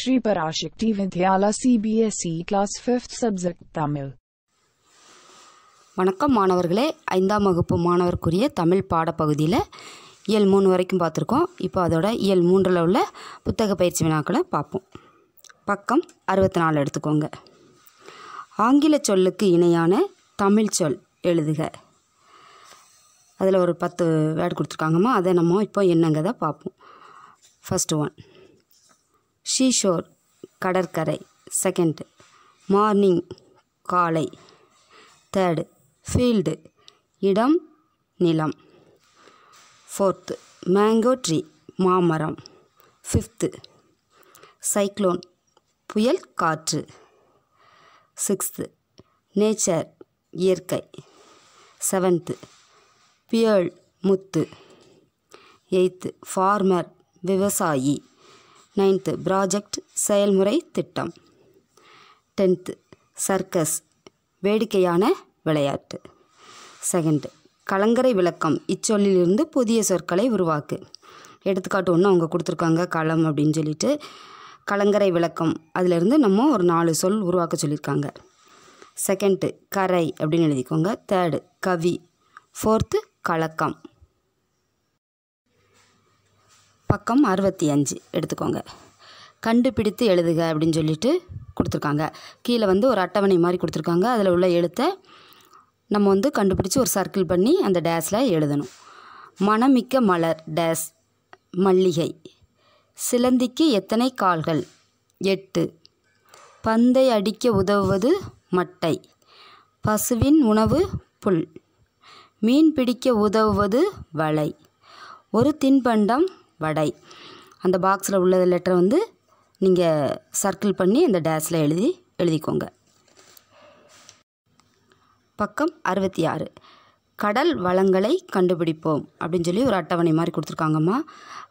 Shri Parashakti Vidyala CBSE class fifth subject Tamil வணக்கம் மாணவர்களே ஐந்தாம் வகுப்பு மாணவருக்குரிய தமிழ் பாடப்பகுதியில் இயல் மூணு வரைக்கும் பார்த்துருக்கோம் இப்போ அதோட இயல் மூன்றில் உள்ள புத்தக பயிற்சி வினாக்களை பார்ப்போம் பக்கம் அறுபத்தி நாலு எடுத்துக்கோங்க ஆங்கில சொல்லுக்கு இணையான தமிழ் சொல் எழுதுக அதில் ஒரு பத்து வேர்டு கொடுத்துருக்காங்கம்மா அதை நம்ம இப்போ என்னங்கிறத பார்ப்போம் ஃபஸ்ட்டு ஒன் ஷீஷோர் கடற்கரை செகண்ட் மார்னிங் காலை தேர்டு ஃபீல்டு இடம் நிலம் ஃபோர்த்து மேங்கோ ட்ரீ மாமரம் ஃபிஃப்த்து சைக்ளோன் புயல் காற்று சிக்ஸ்த்து நேச்சர் இயற்கை செவன்த்து பியல் முத்து எயித்து ஃபார்மர் விவசாயி நைன்த்து ப்ராஜெக்ட் செயல்முறை திட்டம் டென்த்து சர்க்கஸ் வேடிக்கையான விளையாட்டு செகண்டு கலங்கரை விளக்கம் இச்சொல்லிலிருந்து புதிய சொற்களை உருவாக்கு எடுத்துக்காட்டு ஒன்று அவங்க கொடுத்துருக்காங்க களம் அப்படின்னு சொல்லிட்டு கலங்கரை விளக்கம் அதிலிருந்து நம்ம ஒரு நாலு சொல் உருவாக்க சொல்லியிருக்காங்க செகண்டு கரை அப்படின்னு எழுதிக்கோங்க தேர்டு கவி ஃபோர்த்து கலக்கம் பக்கம் அறுபத்தி அஞ்சு எடுத்துக்கோங்க கண்டுபிடித்து எழுதுக அப்படின்னு சொல்லிட்டு கொடுத்துருக்காங்க கீழே வந்து ஒரு அட்டவணை மாதிரி கொடுத்துருக்காங்க அதில் உள்ள எழுத்தை நம்ம வந்து கண்டுபிடிச்சி ஒரு சர்க்கிள் பண்ணி அந்த டேஸில் எழுதணும் மனமிக்க மலர் டேஸ் மல்லிகை சிலந்திக்கு எத்தனை கால்கள் எட்டு பந்தை அடிக்க உதவுவது மட்டை பசுவின் உணவு புல் மீன் பிடிக்க உதவுவது வலை ஒரு தின்பண்டம் வடை அந்த பாக்ஸில் உள்ள லெட்டரை வந்து நீங்கள் சர்க்கிள் பண்ணி அந்த டேஸில் எழுதி எழுதிக்கோங்க பக்கம் அறுபத்தி ஆறு கடல் வளங்களை கண்டுபிடிப்போம் அப்படின்னு சொல்லி ஒரு அட்டவணை மாதிரி கொடுத்துருக்காங்கம்மா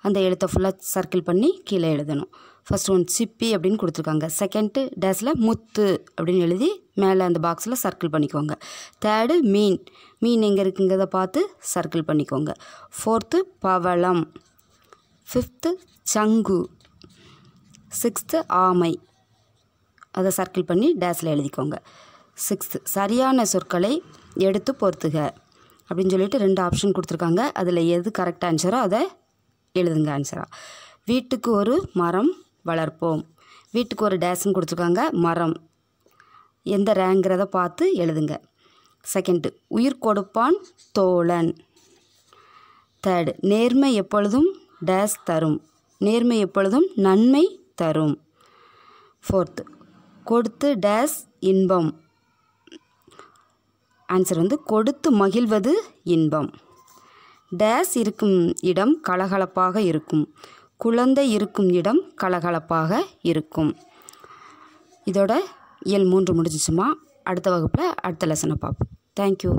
அந்த எழுத்தை ஃபுல்லாக சர்க்கிள் பண்ணி கீழே எழுதணும் ஃபஸ்ட் ஒன் சிப்பி அப்படின்னு கொடுத்துருக்காங்க செகண்டு டேஸில் முத்து அப்படின்னு எழுதி மேலே அந்த பாக்ஸில் சர்க்கிள் பண்ணிக்கோங்க தேர்டு மீன் மீன் எங்கே இருக்குங்கிறத பார்த்து சர்க்கிள் பண்ணிக்கோங்க ஃபோர்த்து பவளம் ஃபிஃப்த்து சங்கு சிக்ஸ்த்து ஆமை அதை சர்க்கிள் பண்ணி டேஸில் எழுதிக்கோங்க சிக்ஸ்த்து சரியான சொற்களை எடுத்து பொறுத்துக அப்படின்னு சொல்லிட்டு ரெண்டு ஆப்ஷன் கொடுத்துருக்காங்க அதில் எது கரெக்ட் ஆன்சரோ அதை எழுதுங்க ஆன்சராக வீட்டுக்கு ஒரு மரம் வளர்ப்போம் வீட்டுக்கு ஒரு டேஸ்ன்னு கொடுத்துருக்காங்க மரம் எந்த ரேங்கிறத பார்த்து எழுதுங்க செகண்டு உயிர் கொடுப்பான் தோழன் தேர்டு நேர்மை எப்பொழுதும் டேஸ் தரும் நேர்மை எப்பொழுதும் நன்மை தரும் ஃபோர்த்து கொடுத்து டேஸ் இன்பம் ஆன்சர் வந்து கொடுத்து மகிழ்வது இன்பம் டேஸ் இருக்கும் இடம் கலகலப்பாக இருக்கும் குழந்தை இருக்கும் இடம் கலகலப்பாக இருக்கும் இதோட இயல் மூன்று முடிஞ்சிச்சுமா அடுத்த வகுப்பில் அடுத்த லெசனை பார்ப்போம் தேங்க்யூ